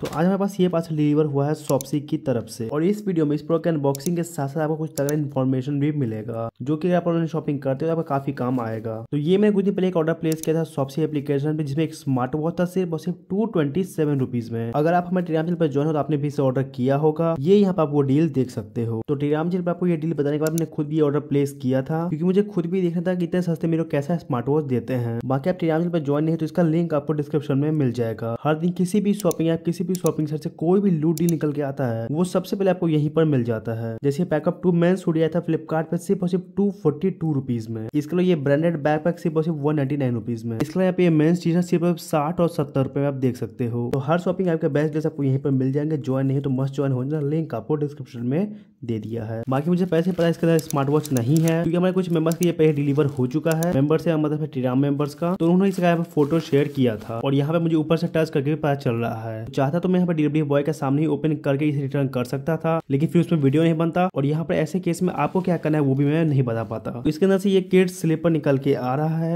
तो आज हमारे पास ये पार्सल डिलीवर हुआ है सॉपसी की तरफ से और इस वीडियो में इस प्रोडक्ट अनबॉक्सिंग के साथ साथ आपको कुछ तगड़ा इन्फॉर्मेशन भी मिलेगा जो कि आप ऑनलाइन शॉपिंग करते हो तो आपका काफी काम आएगा तो ये मैंने कुछ दिन पहले एक ऑर्डर प्लेस किया था सॉपसी एप्लीकेशन पे जिसमें एक स्मार्ट वॉच था सिर्फ और सिर्फ टू ट्वेंटी सेवन रुपीज में अगर आप हमारे टीराम चैनल पर ज्वाइन हो तो आपने भी इसे ऑर्डर किया होगा ये यहाँ पर आप वो डील देख सकते हो तो टीराम चैनल पर आपको ये डील बताने के बाद मैंने खुद भी ऑर्डर प्लेस किया था क्योंकि मुझे खुद भी देखना था कि इतने सस्ते मेरे कैसा स्मार्ट वॉच देते हैं बाकी आप टीराम चैनल पर ज्वाइन नहीं है तो इसका लिंक आपको डिस्क्रिप्शन में मिल जाएगा हर दिन किसी भी शॉपिंग या किसी किसी भी शॉपिंग सेट से कोई भी लूट डील निकल के आता है वो सबसे पहले आपको यहीं पर मिल जाता है जैसे पैकअप टू मैं सूट आया था फ्लिपकार्ट पर सिर्फ और सिर्फ टू फोर्टी टू रुपीज में इसके लिए ये ब्रांडेड बैग पैक सिर्फ और सिर्फ वन नाइनटी नाइन रुपीज में इसके यहाँ ये मेन्स टी शर्ट सिर्फ साठ और सत्तर रुपए में आप देख सकते हो तो हर शॉपिंग आपके बेस्ट ड्रेस आपको यहीं पर मिल जाएंगे ज्वाइन नहीं तो मस्ट ज्वाइन हो जाए लिंक आपको डिस्क्रिप्शन में दे दिया है बाकी मुझे पैसे पता इसके साथ स्मार्ट वॉच नहीं है क्योंकि हमारे कुछ मेंबर्स का ये पैसे डिलीवर हो चुका है मेंबर्स मतलब है मतलब टीराम मेंबर्स का तो उन्होंने इसका यहाँ पर फोटो शेयर किया था और यहाँ पे मुझे ऊपर से टच करके पता चल रहा है तो चाहता तो मैं यहाँ पर डिलीवरी बॉय के सामने ही ओपन करके इसे रिटर्न कर सकता था लेकिन फिर उसमें वीडियो नहीं बनता और यहाँ पर ऐसे केस में आपको क्या करना है वो भी मैं नहीं बता पाता तो इसके अंदर से ये किट स्लीपर निकल के आ रहा है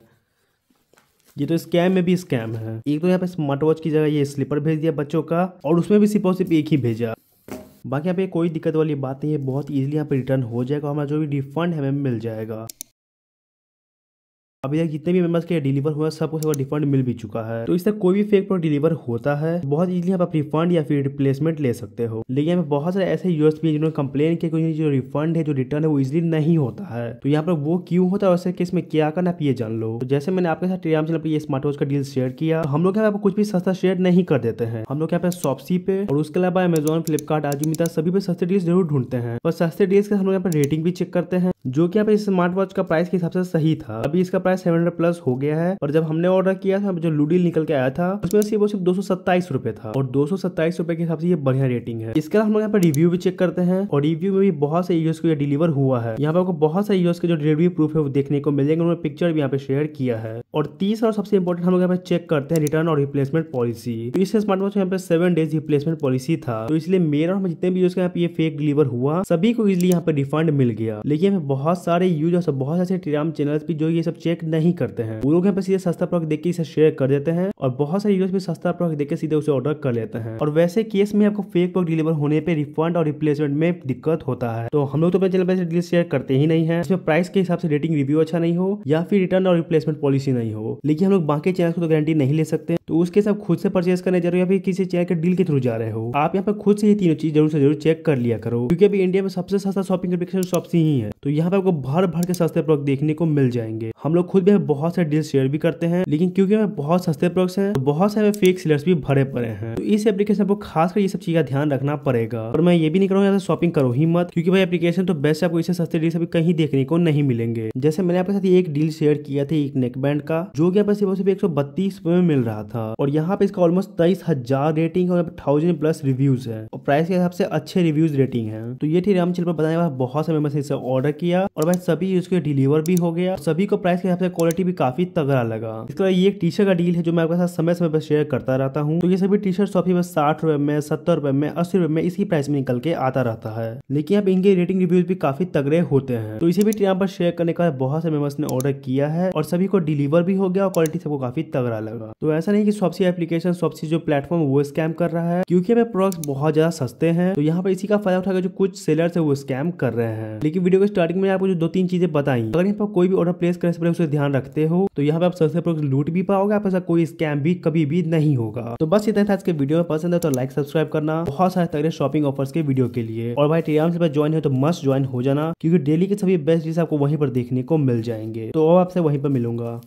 ये तो स्कैम में भी स्कैम है एक तो यहाँ पे स्मार्ट वॉच की जगह ये स्लीपर भेज दिया बच्चों का और उसमें भी सिर्फ और सिर्फ एक ही भेजा बाकी यहाँ पे कोई दिक्कत वाली बात नहीं है बहुत ईजिली यहाँ पे रिटर्न हो जाएगा हमारा जो भी रिफंड हमें मिल जाएगा अभी तक जितने भी मेंबर्स के डिलीवर हुआ सबको सब रिफंड मिल भी चुका है तो इससे कोई भी फेक प्रोडक्ट डिलीवर होता है बहुत इजीली आप रिफंड या फिर रिप्लेसमेंट ले सकते हो लेकिन यहाँ पर बहुत सारे ऐसे यूएस भी जिन्होंने कंप्लेन किया कि जो रिफंड है जो रिटर्न है वो इजिली नहीं होता है तो यहाँ पर वो क्यों होता है ऐसे केस में क्या करना आप ये जान लो तो जैसे मैंने आपके साथ टेलीग्राम चैनल पर स्मार्ट वॉच का डील शेयर किया हम लोग यहाँ पर कुछ भी सस्ता शेयर नहीं कर देते हैं हम लोग यहाँ पे शॉपसी पे और उसके अलावा अमेजोन फ्लिपकार्ट आजीमिता सभी पे सस्ते डील जरूर ढूंढते हैं और सस्ते डील्स के हम लोग यहाँ पे रेटिंग भी चेक करते हैं जो कि यहाँ पर स्मार्ट वॉच का प्राइस के हिसाब से सही था अभी इसका रुपए सेवन हंड्रेड प्लस हो गया है और जब हमने ऑर्डर किया था जो लूडील निकल के आया था उसमें से वो सिर्फ दो रुपए था और दो रुपए के हिसाब से ये बढ़िया रेटिंग है इसके अलावा हम लोग यहाँ पर रिव्यू भी चेक करते हैं और रिव्यू में भी बहुत सारे यूज को ये डिलीवर हुआ है यहाँ पर आपको बहुत सारे यूज के जो रिव्यू प्रूफ है वो देखने को मिल जाएंगे उन्होंने पिक्चर भी यहाँ पे शेयर किया है और तीसरा और सबसे इंपॉर्टेंट हम लोग यहाँ पे चेक करते हैं रिटर्न और रिप्लेसमेंट पॉलिसी तो इस स्मार्ट वॉच यहाँ पे सेवन डेज रिप्लेसमेंट पॉलिसी था तो इसलिए मेरा और जितने भी यूज यहाँ पे फेक डिलीवर हुआ सभी को इजिली यहाँ पे रिफंड मिल गया लेकिन बहुत सारे यूज और बहुत सारे टेलीग्राम चैनल भी जो ये सब चेक चेक नहीं करते हैं वो लोग यहाँ पे सीधे सस्ता प्रोडक्ट देख के इसे शेयर कर देते हैं और बहुत सारे यूजर्स भी सस्ता प्रोडक्ट देख के सीधे उसे ऑर्डर कर लेते हैं और वैसे केस में आपको फेक प्रोडक्ट डिलीवर होने पर रिफंड और रिप्लेसमेंट में दिक्कत होता है तो हम लोग तो अपने चैनल पर डील शेयर करते ही नहीं है इसमें प्राइस के हिसाब से रेटिंग रिव्यू अच्छा नहीं हो या फिर रिटर्न और रिप्लेसमेंट पॉलिसी नहीं हो लेकिन हम लोग बाकी चैनल को तो गारंटी नहीं ले सकते तो उसके साथ खुद से परचेज करने जरूर या फिर किसी चैनल के डील के थ्रू जा रहे हो आप यहाँ पर खुद से ये तीनों चीज जरूर से जरूर चेक कर लिया करो क्योंकि अभी इंडिया में सबसे सस्ता शॉपिंग एप्लीकेशन शॉप्स ही है तो यहाँ पे आपको भर भर के सस्ते प्रोडक्ट देखने को मिल जाएंगे हम लोग खुद भी बहुत सारे डील शेयर भी करते हैं लेकिन क्योंकि हमें बहुत सस्ते प्रोडक्ट्स हैं तो बहुत सारे फेक सेलर्स भी भरे पड़े हैं तो इस एप्लीकेशन को कर ये सब चीज का ध्यान रखना पड़ेगा और मैं ये भी नहीं करूँगा शॉपिंग करो ही मत क्योंकि भाई एप्लीकेशन तो बेस्ट आपको इसे सस्ते डील अभी कहीं देखने को नहीं मिलेंगे जैसे मैंने आपके साथ एक डील शेयर किया था एक नेकबैंड का जो कि आपको सिर्फ एक सौ बत्तीस में मिल रहा था और यहाँ पे इसका ऑलमोस्ट तेईस हजार रेटिंग और थाउजेंड प्लस रिव्यूज है और प्राइस के हिसाब से अच्छे रिव्यूज रेटिंग है तो ये थी रामचिल पर बताने के बाद बहुत समय मैं इसे ऑर्डर किया और भाई सभी उसके डिलीवर भी हो गया सभी को प्राइस के हिसाब इसका तो क्वालिटी भी काफी तगड़ा लगा इसके अलावा ये एक टी शर्ट का डील है जो मैं आपके साथ समय समय पर शेयर करता रहता हूँ तो ये सभी टी शर्ट तो अभी बस साठ रुपए में सत्तर रुपए में अस्सी रुपए में इसी प्राइस में निकल के आता रहता है लेकिन अब इनके रेटिंग रिव्यूज भी काफी तगड़े होते हैं तो इसे भी यहाँ पर शेयर करने का बहुत से मेम्बर्स ने ऑर्डर किया है और सभी को डिलीवर भी हो गया और क्वालिटी सबको काफी तगड़ा लगा तो ऐसा नहीं की स्वप्सी एप्लीकेशन स्वप्सी जो प्लेटफॉर्म वो स्कैम कर रहा है क्योंकि हमें प्रोडक्ट बहुत ज्यादा सस्ते हैं तो यहाँ पर इसी का फायदा उठाकर जो कुछ सेलर है वो स्कैम कर रहे हैं लेकिन वीडियो के स्टार्टिंग में आपको जो दो तीन चीजें बताई अगर यहाँ पर कोई भी ऑर्डर प्लेस करने से पहले उसे ध्यान रखते हो तो यहाँ पे आप सबसे प्रोडक्ट लूट भी पाओगे आप ऐसा कोई स्कैम भी कभी भी नहीं होगा तो बस इतना था आज के वीडियो में पसंद है तो लाइक सब्सक्राइब करना बहुत सारे तगड़े शॉपिंग ऑफर्स के वीडियो के लिए और भाई टेलीग्राम से ज्वाइन है तो मस्ट ज्वाइन हो जाना क्योंकि डेली के सभी बेस्ट चीज आपको वहीं पर देखने को मिल जाएंगे तो आपसे वहीं पर मिलूंगा